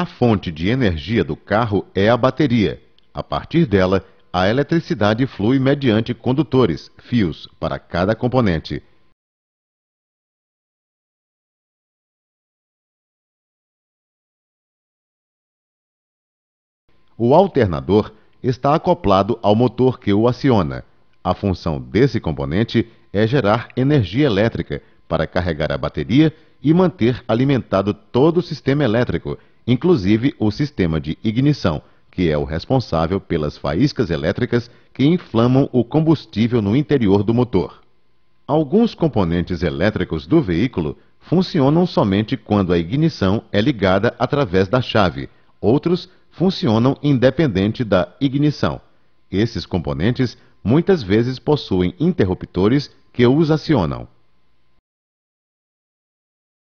A fonte de energia do carro é a bateria. A partir dela, a eletricidade flui mediante condutores, fios, para cada componente. O alternador está acoplado ao motor que o aciona. A função desse componente é gerar energia elétrica para carregar a bateria e manter alimentado todo o sistema elétrico, inclusive o sistema de ignição, que é o responsável pelas faíscas elétricas que inflamam o combustível no interior do motor. Alguns componentes elétricos do veículo funcionam somente quando a ignição é ligada através da chave, outros funcionam independente da ignição. Esses componentes muitas vezes possuem interruptores que os acionam.